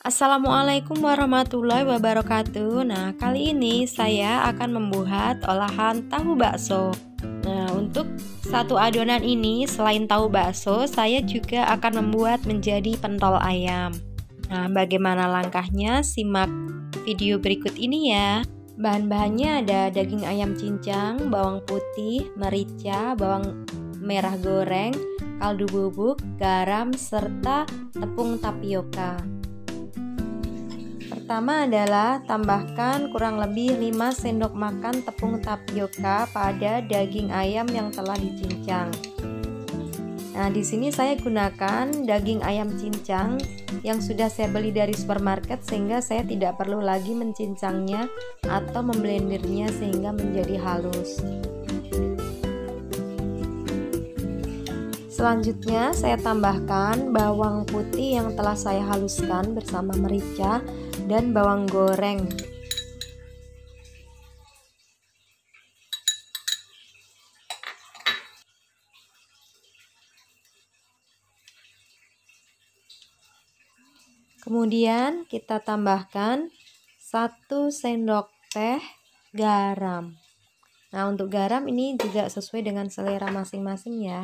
Assalamualaikum warahmatullahi wabarakatuh. Nah, kali ini saya akan membuat olahan tahu bakso. Nah, untuk satu adonan ini selain tahu bakso, saya juga akan membuat menjadi pentol ayam. Nah, bagaimana langkahnya? Simak video berikut ini ya. Bahan-bahannya ada daging ayam cincang, bawang putih, merica, bawang merah goreng, kaldu bubuk, garam, serta tepung tapioka pertama adalah tambahkan kurang lebih 5 sendok makan tepung tapioka pada daging ayam yang telah dicincang. Nah, di sini saya gunakan daging ayam cincang yang sudah saya beli dari supermarket sehingga saya tidak perlu lagi mencincangnya atau memblendernya sehingga menjadi halus. Selanjutnya saya tambahkan bawang putih yang telah saya haluskan bersama merica dan bawang goreng. Kemudian kita tambahkan 1 sendok teh garam. Nah, untuk garam ini juga sesuai dengan selera masing-masing ya.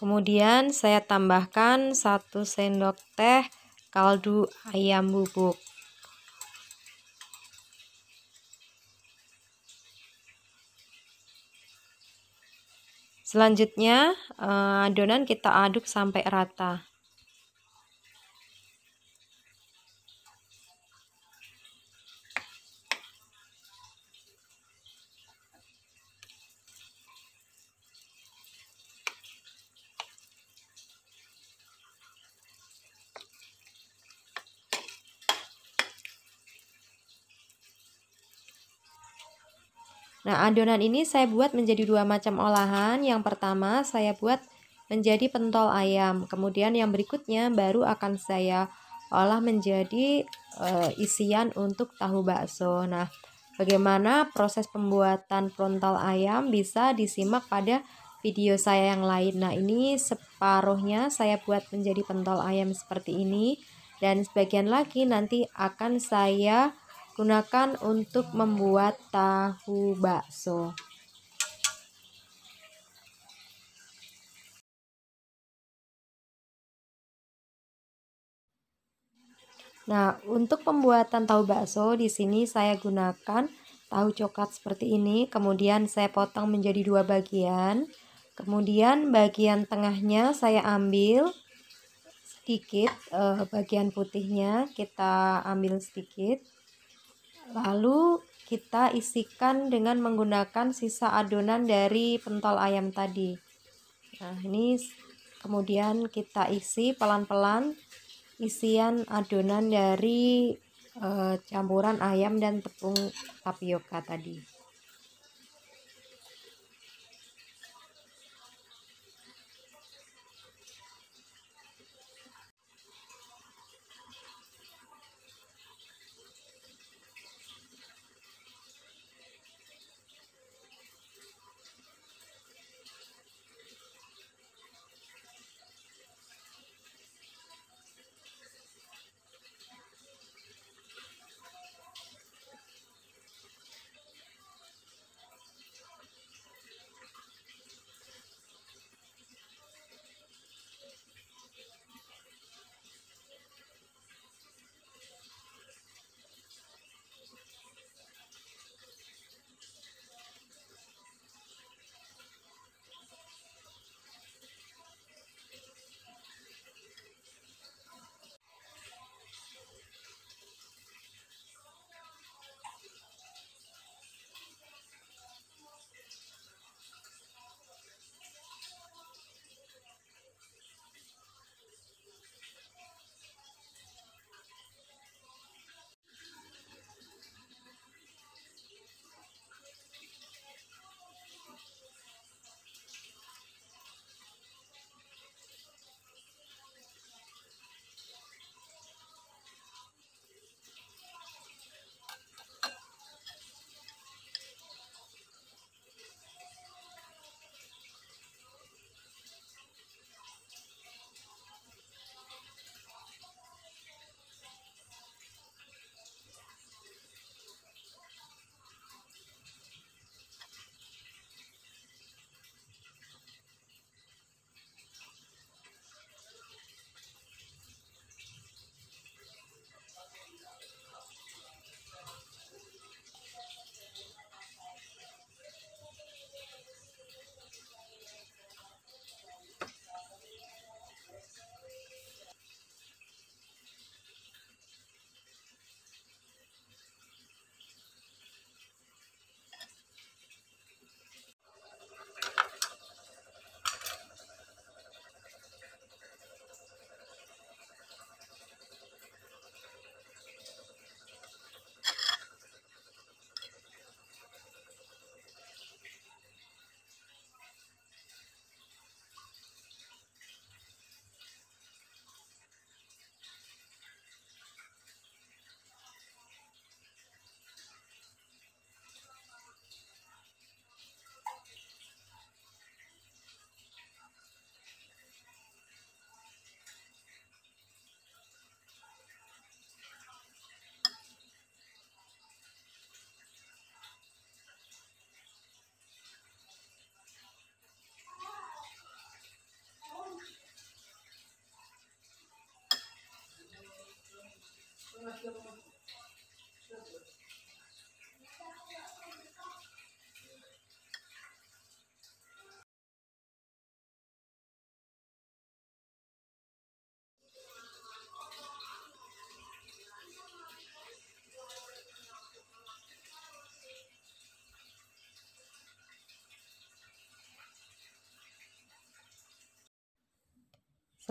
Kemudian saya tambahkan 1 sendok teh kaldu ayam bubuk. Selanjutnya eh, adonan kita aduk sampai rata. Nah, adonan ini saya buat menjadi dua macam olahan. Yang pertama, saya buat menjadi pentol ayam. Kemudian yang berikutnya baru akan saya olah menjadi e, isian untuk tahu bakso. Nah, bagaimana proses pembuatan pentol ayam bisa disimak pada video saya yang lain. Nah, ini separuhnya saya buat menjadi pentol ayam seperti ini dan sebagian lagi nanti akan saya Gunakan untuk membuat tahu bakso. Nah, untuk pembuatan tahu bakso di sini saya gunakan tahu coklat seperti ini, kemudian saya potong menjadi dua bagian. Kemudian bagian tengahnya saya ambil sedikit eh, bagian putihnya, kita ambil sedikit. Lalu kita isikan dengan menggunakan sisa adonan dari pentol ayam tadi. Nah, ini kemudian kita isi pelan-pelan isian adonan dari e, campuran ayam dan tepung tapioka tadi.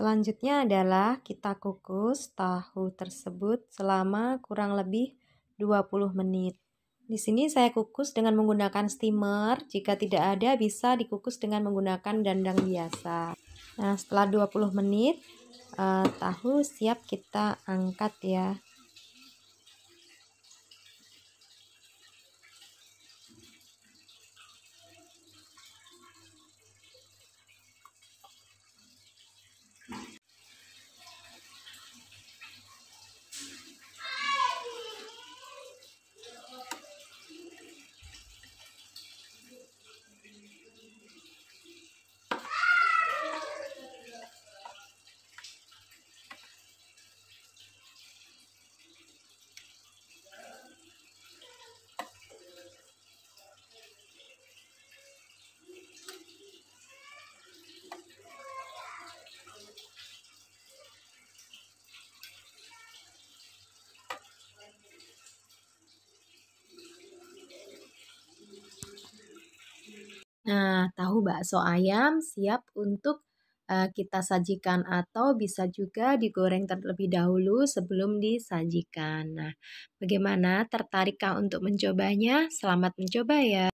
Selanjutnya adalah kita kukus tahu tersebut selama kurang lebih 20 menit. Di sini saya kukus dengan menggunakan steamer. Jika tidak ada bisa dikukus dengan menggunakan dandang biasa. Nah, setelah 20 menit eh, tahu siap kita angkat ya. Nah, tahu bakso ayam siap untuk uh, kita sajikan atau bisa juga digoreng terlebih dahulu sebelum disajikan. Nah, bagaimana tertarikkah untuk mencobanya? Selamat mencoba ya.